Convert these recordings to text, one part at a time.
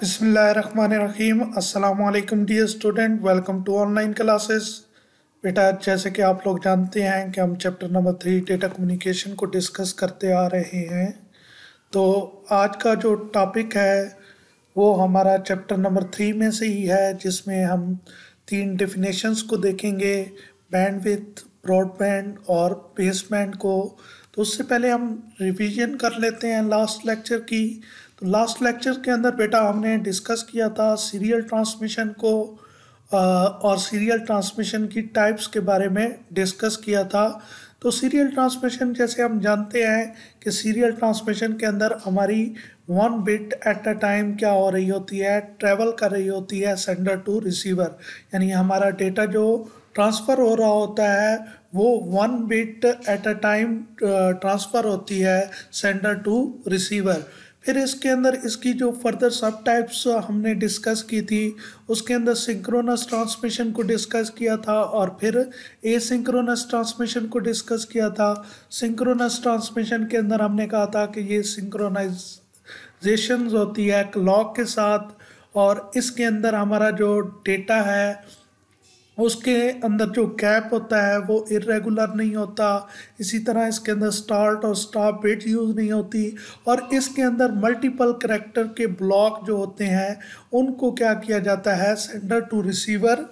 बिसमीम अल्लाम dear student welcome to online classes बेटा जैसे कि आप लोग जानते हैं कि हम chapter number three data communication को डिस्कस करते आ रहे हैं तो आज का जो टॉपिक है वो हमारा चैप्टर नंबर थ्री में से ही है जिसमें हम तीन डिफिनेशंस को देखेंगे बैंडविथ ब्रॉडबैंड और बेसबैंड को तो उससे पहले हम रिवीजन कर लेते हैं लास्ट लेक्चर की तो लास्ट लेक्चर के अंदर बेटा हमने डिस्कस किया था सीरियल ट्रांसमिशन को और सीरियल ट्रांसमिशन की टाइप्स के बारे में डिस्कस किया था तो सीरियल ट्रांसमिशन जैसे हम जानते हैं कि सीरियल ट्रांसमिशन के अंदर हमारी one bit at a time क्या हो रही होती है ट्रैवल कर रही होती है सेंडर टू रिसीवर यानी हमारा डेटा जो ट्रांसफ़र हो रहा होता है वो one bit at a time transfer होती है सेंडर टू रिसीवर फिर इसके अंदर इसकी जो फर्दर सब टाइप्स हमने डिस्कस की थी उसके अंदर सिंक्रोनस ट्रांसमिशन को डिस्कस किया था और फिर ए सिंक्रोनस ट्रांसमिशन को डिस्कस किया था सिंक्रोनस ट्रांसमिशन के अंदर हमने कहा था कि ये सिंक्रोनाइजेशन होती है क्लॉक के साथ और इसके अंदर हमारा जो डेटा है उसके अंदर जो गैप होता है वो इरेगुलर नहीं होता इसी तरह इसके अंदर स्टार्ट और स्टॉप बिट यूज़ नहीं होती और इसके अंदर मल्टीपल करेक्टर के ब्लॉक जो होते हैं उनको क्या किया जाता है सेंडर टू रिसीवर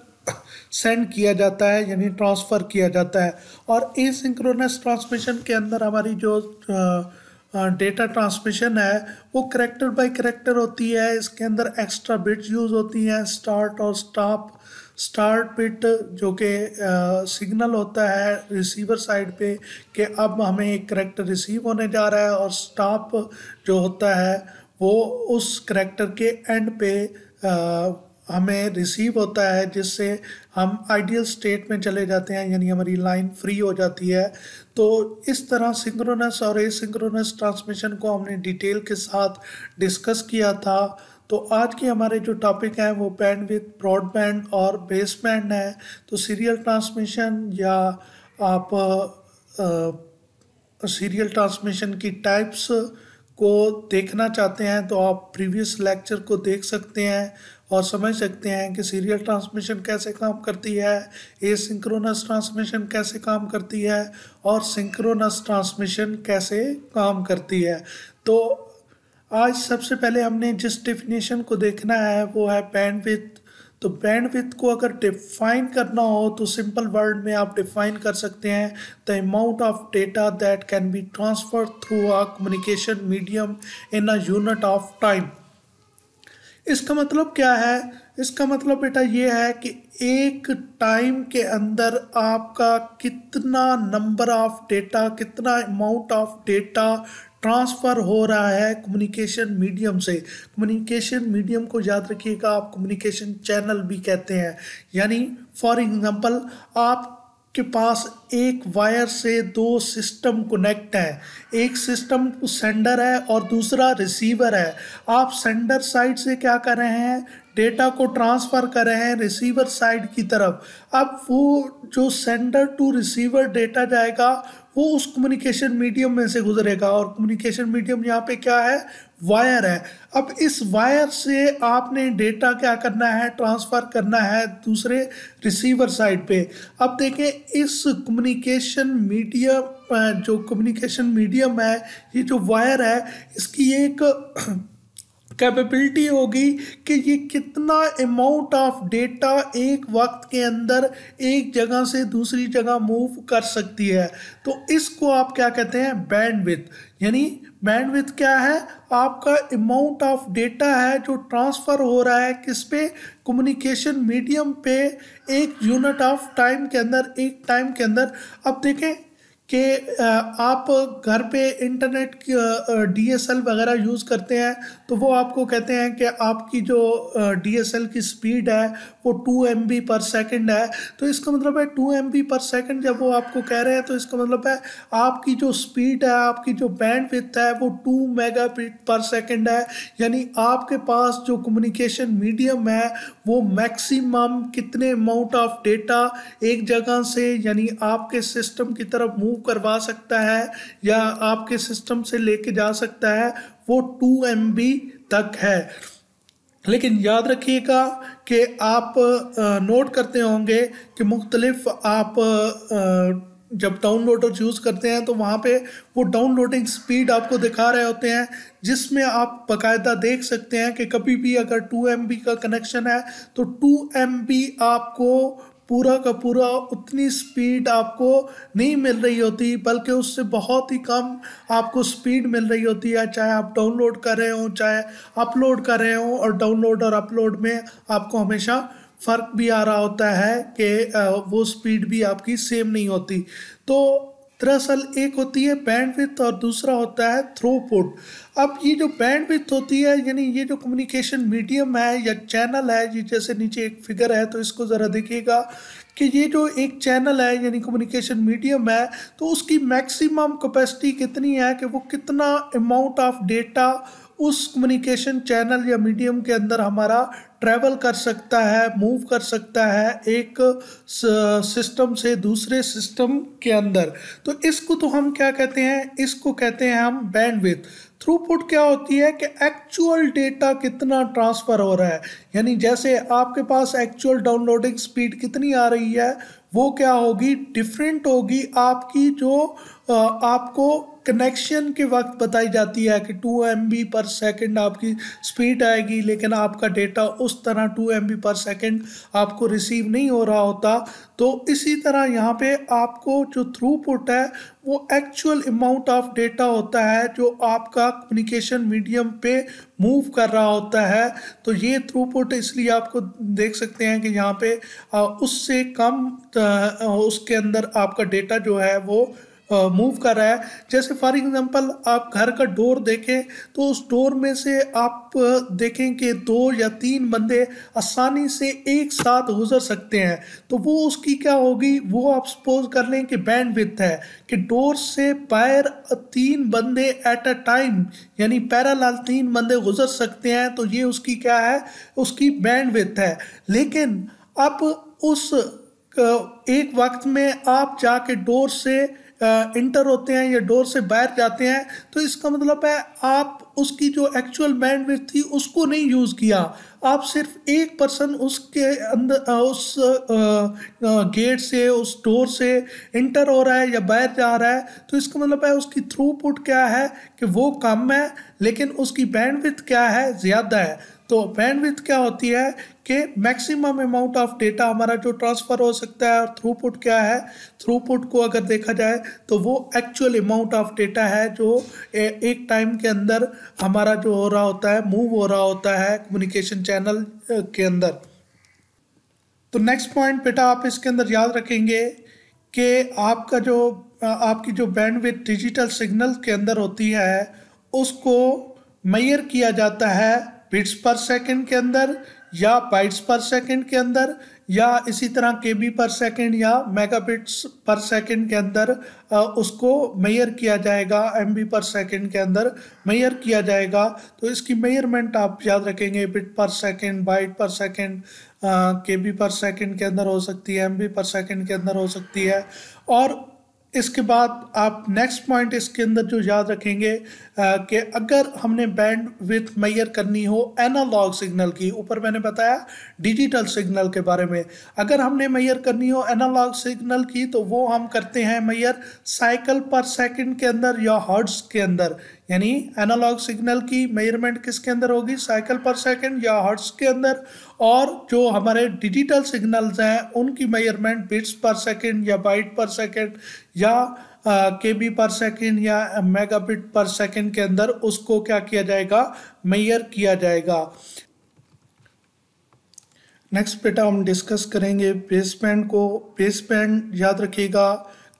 सेंड किया जाता है यानी ट्रांसफ़र किया जाता है और एसिंक्रोनस ट्रांसमिशन के अंदर हमारी जो डेटा ट्रांसमिशन है वो करेक्टर बाय करेक्टर होती है इसके अंदर एक्स्ट्रा बिट्स यूज़ होती हैं स्टार्ट और स्टॉप स्टार्ट पिट जो कि सिग्नल होता है रिसीवर साइड पे कि अब हमें एक करेक्टर रिसीव होने जा रहा है और स्टॉप जो होता है वो उस करेक्टर के एंड पे आ, हमें रिसीव होता है जिससे हम आइडियल स्टेट में चले जाते हैं यानी हमारी लाइन फ्री हो जाती है तो इस तरह सिंक्रोनस और एसिंक्रोनस ट्रांसमिशन को हमने डिटेल के साथ डिस्कस किया था तो आज के हमारे जो टॉपिक हैं वो बैंड विथ ब्रॉडबैंड और बेसबैंड है तो सीरियल ट्रांसमिशन या आप सीरियल ट्रांसमिशन की टाइप्स को देखना चाहते हैं तो आप प्रीवियस लेक्चर को देख सकते हैं और समझ सकते हैं कि सीरियल ट्रांसमिशन कैसे काम करती है ए सिंक्रोनस ट्रांसमिशन कैसे काम करती है और सिंक्रोनस ट्रांसमिशन कैसे काम करती है तो आज सबसे पहले हमने जिस डिफिनेशन को देखना है वो है बैंड विथ तो बैंड विथ को अगर डिफाइन करना हो तो सिंपल वर्ड में आप डिफाइन कर सकते हैं the amount of data that can be transfer through a communication medium in a unit of time इसका मतलब क्या है इसका मतलब बेटा ये है कि एक टाइम के अंदर आपका कितना नंबर ऑफ डेटा कितना अमाउंट ऑफ डेटा ट्रांसफ़र हो रहा है कम्युनिकेशन मीडियम से कम्युनिकेशन मीडियम को याद रखिएगा आप कम्युनिकेशन चैनल भी कहते हैं यानी फॉर एग्जांपल आप के पास एक वायर से दो सिस्टम कनेक्ट है एक सिस्टम सेंडर है और दूसरा रिसीवर है आप सेंडर साइड से क्या कर रहे हैं डेटा को ट्रांसफ़र कर रहे हैं रिसीवर साइड की तरफ अब वो जो सेंडर टू रिसीवर डेटा जाएगा वो उस कम्युनिकेशन मीडियम में से गुजरेगा और कम्युनिकेशन मीडियम यहाँ पे क्या है वायर है अब इस वायर से आपने डेटा क्या करना है ट्रांसफ़र करना है दूसरे रिसीवर साइड पे अब देखें इस कम्युनिकेशन मीडियम जो कम्युनिकेशन मीडियम है ये जो वायर है इसकी एक कैपेबिलिटी होगी कि ये कितना अमाउंट ऑफ डेटा एक वक्त के अंदर एक जगह से दूसरी जगह मूव कर सकती है तो इसको आप क्या कहते हैं बैंडविथ यानी बैंडविथ क्या है आपका अमाउंट ऑफ डेटा है जो ट्रांसफ़र हो रहा है किस पे कम्युनिकेशन मीडियम पे एक यूनिट ऑफ टाइम के अंदर एक टाइम के अंदर अब देखें कि आप घर पे इंटरनेट डी एस एल वगैरह यूज़ करते हैं तो वो आपको कहते हैं कि आपकी जो डी एस एल की स्पीड है वो two M B per second है तो इसका मतलब है two M B per second जब वो आपको कह रहे हैं तो इसका मतलब है आपकी जो स्पीड है आपकी जो बैंड विथ है वो two megabit per second है यानी आपके पास जो कम्युनिकेशन मीडियम है वो मैक्सिमम कितने अमाउंट ऑफ डेटा एक जगह से यानी आपके सिस्टम की तरफ मूव करवा सकता है या आपके सिस्टम से लेके जा सकता है वो टू एम तक है लेकिन याद रखिएगा कि आप नोट करते होंगे कि मुख्तलिफ आप जब डाउनलोडर चूज़ करते हैं तो वहाँ पे वो डाउनलोडिंग स्पीड आपको दिखा रहे होते हैं जिसमें आप बकायदा देख सकते हैं कि कभी भी अगर टू एम का कनेक्शन है तो टू एम आपको पूरा का पूरा उतनी स्पीड आपको नहीं मिल रही होती बल्कि उससे बहुत ही कम आपको स्पीड मिल रही होती है चाहे आप डाउनलोड कर रहे हों चाहे अपलोड कर रहे हों और डाउनलोड और अपलोड में आपको हमेशा फ़र्क भी आ रहा होता है कि वो स्पीड भी आपकी सेम नहीं होती तो दरअसल एक होती है बैंड विथ और दूसरा होता है थ्रूपुट अब ये जो बैंड विथ होती है यानी ये जो कम्युनिकेशन मीडियम है या चैनल है ये जैसे नीचे एक फिगर है तो इसको ज़रा देखिएगा कि ये जो एक चैनल है यानी कम्युनिकेशन मीडियम है तो उसकी मैक्सिमम कैपेसिटी कितनी है कि वो कितना अमाउंट ऑफ डेटा उस कम्युनिकेशन चैनल या मीडियम के अंदर हमारा ट्रैवल कर सकता है मूव कर सकता है एक सिस्टम से दूसरे सिस्टम के अंदर तो इसको तो हम क्या कहते हैं इसको कहते हैं हम बैंडविथ थ्रूपुट क्या होती है कि एक्चुअल डेटा कितना ट्रांसफ़र हो रहा है यानी जैसे आपके पास एक्चुअल डाउनलोडिंग स्पीड कितनी आ रही है वो क्या होगी डिफरेंट होगी आपकी जो आपको कनेक्शन के वक्त बताई जाती है कि two M B per second आपकी स्पीड आएगी लेकिन आपका डेटा उस तरह two M B per second आपको रिसीव नहीं हो रहा होता तो इसी तरह यहाँ पे आपको जो थ्रूपुट है वो एक्चुअल अमाउंट ऑफ डेटा होता है जो आपका कम्युनिकेशन मीडियम पे मूव कर रहा होता है तो ये थ्रूपुट इसलिए आपको देख सकते हैं कि यहाँ पे उससे कम उसके अंदर आपका डेटा जो है वो मूव कर रहा है जैसे फॉर एग्जांपल आप घर का डोर देखें तो उस डोर में से आप देखें कि दो या तीन बंदे आसानी से एक साथ गुजर सकते हैं तो वो उसकी क्या होगी वो आप सपोज कर लें कि बैंड विथ है कि डोर से पैर तीन बंदे एट अ टाइम यानी लाल तीन बंदे गुजर सकते हैं तो ये उसकी क्या है उसकी बैंड विथ है लेकिन अब उस एक वक्त में आप जाके डोर से इंटर होते हैं या डोर से बाहर जाते हैं तो इसका मतलब है आप उसकी जो एक्चुअल बैंडविड्थ थी उसको नहीं यूज़ किया आप सिर्फ एक पर्सन उसके अंदर उस गेट से उस डोर से इंटर हो रहा है या बाहर जा रहा है तो इसका मतलब है उसकी थ्रूपुट क्या है कि वो कम है लेकिन उसकी बैंडविड्थ क्या है ज़्यादा है तो बैंडविड्थ क्या होती है कि मैक्सिमम अमाउंट ऑफ डेटा हमारा जो ट्रांसफ़र हो सकता है और थ्रूपुट क्या है थ्रूपुट को अगर देखा जाए तो वो एक्चुअल अमाउंट ऑफ डेटा है जो एक टाइम के अंदर हमारा जो हो रहा होता है मूव हो रहा होता है कम्युनिकेशन चैनल के अंदर तो नेक्स्ट पॉइंट बेटा आप इसके अंदर याद रखेंगे कि आपका जो आपकी जो बैंडविथ डिजिटल सिग्नल के अंदर होती है उसको मैयर किया जाता है बिट्स पर सेकंड के अंदर या बाइट्स पर सेकंड के अंदर या इसी तरह के बी पर सेकंड या मेगाबिट्स पर सेकंड के अंदर उसको मेयर किया जाएगा एम बी पर सेकंड के अंदर मेयर किया जाएगा तो इसकी मेयरमेंट आप याद रखेंगे bit per second byte per second K B per second के अंदर हो सकती है एम बी पर सेकंड के अंदर हो सकती है और इसके बाद आप नेक्स्ट पॉइंट इसके अंदर जो याद रखेंगे कि अगर हमने बैंड विथ मैयर करनी हो एनालॉग सिग्नल की ऊपर मैंने बताया डिजिटल सिग्नल के बारे में अगर हमने मैयर करनी हो एनालॉग सिग्नल की तो वो हम करते हैं मैयर साइकिल पर सेकंड के अंदर या हर्ट्स के अंदर यानी एनालॉग सिग्नल की मेजरमेंट किसके अंदर होगी साइकिल पर सेकंड या हर्ट्स के अंदर और जो हमारे डिजिटल सिग्नल्स हैं उनकी मेजरमेंट बिट्स पर सेकंड या बाइट पर सेकंड या के बी पर सेकंड या मेगाबिट पर सेकंड के अंदर उसको क्या किया जाएगा मेयर किया जाएगा नेक्स्ट बेटा हम डिस्कस करेंगे बेसबैंड को बेसबैंड याद रखिएगा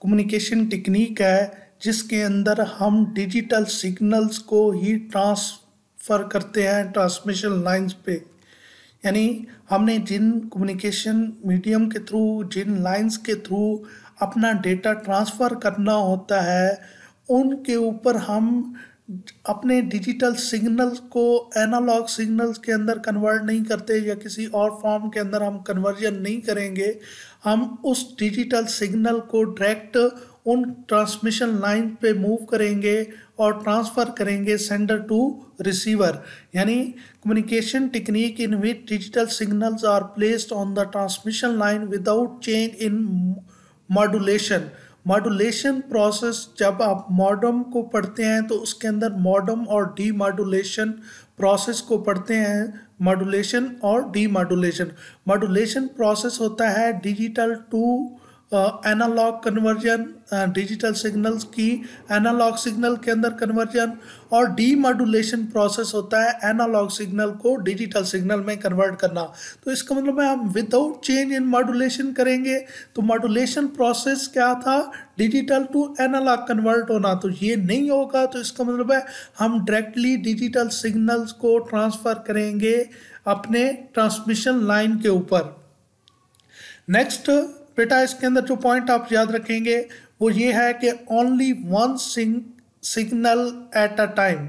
कम्युनिकेशन टेक्निक है जिसके अंदर हम डिजिटल सिग्नल्स को ही ट्रांसफ़र करते हैं ट्रांसमिशन लाइंस पे यानी हमने जिन कम्युनिकेशन मीडियम के थ्रू जिन लाइंस के थ्रू अपना डेटा ट्रांसफ़र करना होता है उनके ऊपर हम अपने डिजिटल सिग्नल्स को एनालॉग सिग्नल्स के अंदर कन्वर्ट नहीं करते या किसी और फॉर्म के अंदर हम कन्वर्जन नहीं करेंगे हम उस डिजिटल सिग्नल को डायरेक्ट उन ट्रांसमिशन लाइन पे मूव करेंगे और ट्रांसफ़र करेंगे सेंडर टू रिसीवर यानी communication technique in which digital signals are placed on the transmission line without change in modulation modulation process जब आप मॉडम को पढ़ते हैं तो उसके अंदर मॉडम और डी मॉडुलेशन प्रोसेस को पढ़ते हैं मॉडुलेशन और डी मॉडुलेशन मॉडुलेशन प्रोसेस होता है digital to analog conversion digital signals की एनालॉग सिग्नल के अंदर कन्वर्जन और डी मॉडुलेशन प्रोसेस होता है एनालॉग सिग्नल को डिजिटल सिग्नल में कन्वर्ट करना तो इसका मतलब है हम विदाउट चेंज इन मॉडुलेशन करेंगे तो मॉडुलेशन प्रोसेस क्या था डिजिटल टू एनालॉग कन्वर्ट होना तो ये नहीं होगा तो इसका मतलब है हम डायरेक्टली डिजिटल सिग्नल्स को ट्रांसफ़र करेंगे अपने ट्रांसमिशन लाइन के ऊपर नेक्स्ट बेटा इसके अंदर जो पॉइंट आप याद रखेंगे वो ये है कि only one single signal at a time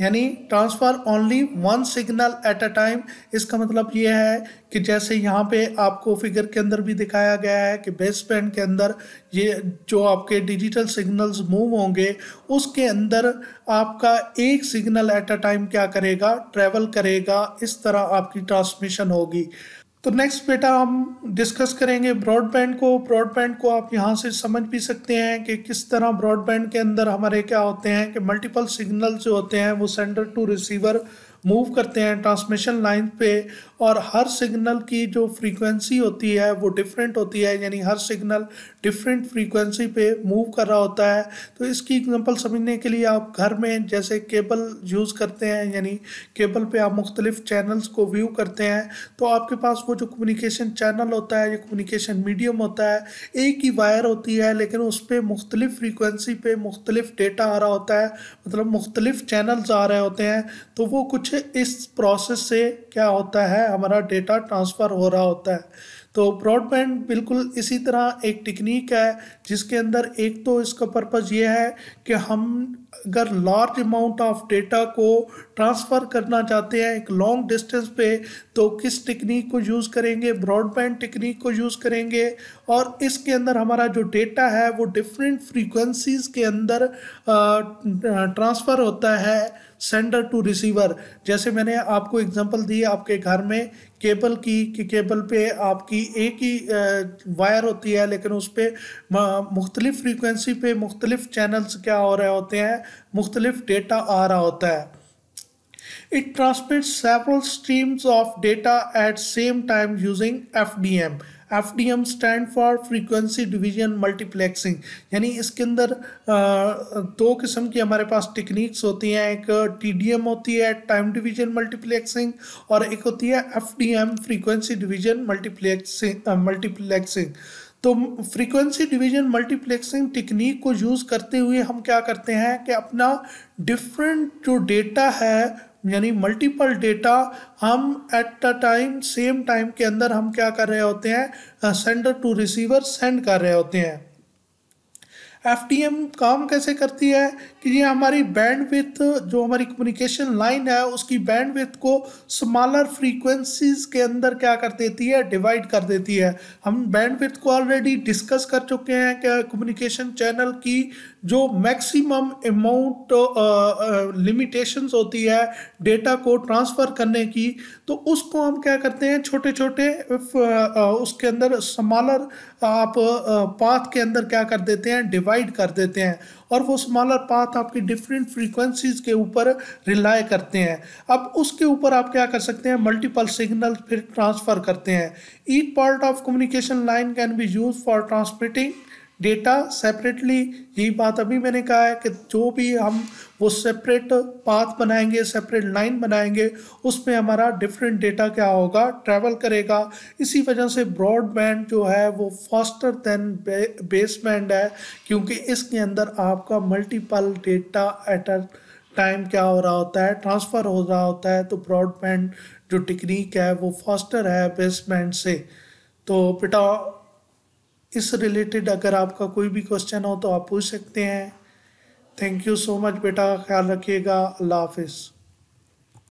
यानी transfer only one signal at a time इसका मतलब ये है कि जैसे यहाँ पे आपको फिगर के अंदर भी दिखाया गया है कि बेस बैंड के अंदर ये जो आपके डिजिटल सिग्नल्स मूव होंगे उसके अंदर आपका एक सिग्नल एट अ टाइम क्या करेगा ट्रेवल करेगा इस तरह आपकी ट्रांसमिशन होगी तो नेक्स्ट बेटा हम डिस्कस करेंगे ब्रॉडबैंड को ब्रॉडबैंड को आप यहाँ से समझ भी सकते हैं कि किस तरह ब्रॉडबैंड के अंदर हमारे क्या होते हैं कि मल्टीपल सिग्नल जो होते हैं वो सेंडर टू रिसीवर मूव करते हैं ट्रांसमिशन लाइन पे और हर सिग्नल की जो फ्रीक्वेंसी होती है वो डिफरेंट होती है यानी हर सिग्नल डिफरेंट फ्रीक्वेंसी पे मूव कर रहा होता है तो इसकी एग्जांपल समझने के लिए आप घर में जैसे केबल यूज़ करते हैं यानी केबल पे आप मुख्तलिफ चैनल्स को व्यू करते हैं तो आपके पास वो जो कम्युनिकेशन चैनल होता है या कम्युनिकेशन मीडियम होता है एक ही वायर होती है लेकिन उस पर मुख्तलिफ फ्रीक्वेंसी पे मुख्तलिफ डेटा आ रहा होता है मतलब मुख्तलिफ चैनल्स आ रहे होते हैं तो वो कुछ इस प्रोसेस से क्या होता है हमारा डेटा ट्रांसफ़र हो रहा होता है तो ब्रॉडबैंड बिल्कुल इसी तरह एक टेक्निक है जिसके अंदर एक तो इसका पर्पज़ ये है कि हम अगर लार्ज अमाउंट ऑफ डेटा को ट्रांसफ़र करना चाहते हैं एक लॉन्ग डिस्टेंस पे तो किस टेक्निक को यूज़ करेंगे ब्रॉडबैंड टेक्निक को यूज़ करेंगे और इसके अंदर हमारा जो डेटा है वो डिफरेंट फ्रीक्वेंसीज़ के अंदर ट्रांसफ़र होता है सेंडर टू रिसीवर जैसे मैंने आपको एग्जांपल दी आपके घर में केबल की कि केबल पे आपकी एक ही वायर होती है लेकिन उस पर मुख्तलिफ फ्रीक्वेंसी पे मुख्तलिफ चैनल्स क्या हो रहे होते हैं मुख्तलिफ डेटा आ रहा होता है it transmit several streams of data at same time using F D M F D M stand for frequency division multiplexing यानी इसके अंदर दो किस्म की हमारे पास टेक्निक्स होती हैं एक टी डी एम होती है टाइम डिवीजन मल्टीप्लेक्सिंग और एक होती है F D M frequency division multiplexing multiplexing तो फ्रीक्वेंसी डिवीजन मल्टीप्लेक्सिंग टेक्निक को यूज़ करते हुए हम क्या करते हैं कि अपना डिफरेंट जो डेटा है यानी मल्टीपल डेटा हम at a time same time के अंदर हम क्या कर रहे होते हैं सेंडर टू रिसीवर सेंड कर रहे होते हैं एफ काम कैसे करती है कि ये हमारी बैंडविथ जो हमारी कम्युनिकेशन लाइन है उसकी बैंडविथ को स्मॉलर फ्रीक्वेंसीज के अंदर क्या कर देती है डिवाइड कर देती है हम बैंडविथ को ऑलरेडी डिस्कस कर चुके हैं कि कम्युनिकेशन चैनल की जो मैक्सिमम अमाउंट लिमिटेशंस होती है डेटा को ट्रांसफ़र करने की तो उसको हम क्या करते हैं छोटे छोटे uh, uh, उसके अंदर स्मॉलर uh, आप पाथ के अंदर क्या कर देते हैं डिवाइड कर देते हैं और वो स्मॉलर पाथ आपकी डिफरेंट फ्रीक्वेंसीज के ऊपर रिलाय करते हैं अब उसके ऊपर आप क्या कर सकते हैं मल्टीपल सिग्नल फिर ट्रांसफ़र करते हैं each part of communication line can be use for transmitting data separately यही बात अभी मैंने कहा है कि जो भी हम वो सेपरेट पाथ बनाएंगे सेपरेट लाइन बनाएंगे उसमें हमारा डिफरेंट डेटा क्या होगा ट्रैवल करेगा इसी वजह से ब्रॉडबैंड जो है वो फास्टर देन बेसबैंड है क्योंकि इसके अंदर आपका multiple data at a time क्या हो रहा होता है ट्रांसफ़र हो रहा होता है तो ब्रॉडबैंड जो टेक्निक है वो फास्टर है बेसबैंड से तो बेटा इस रिलेटेड अगर आपका कोई भी क्वेश्चन हो तो आप पूछ सकते हैं थैंक यू सो मच बेटा ख्याल रखिएगा अल्लाह हाफिज़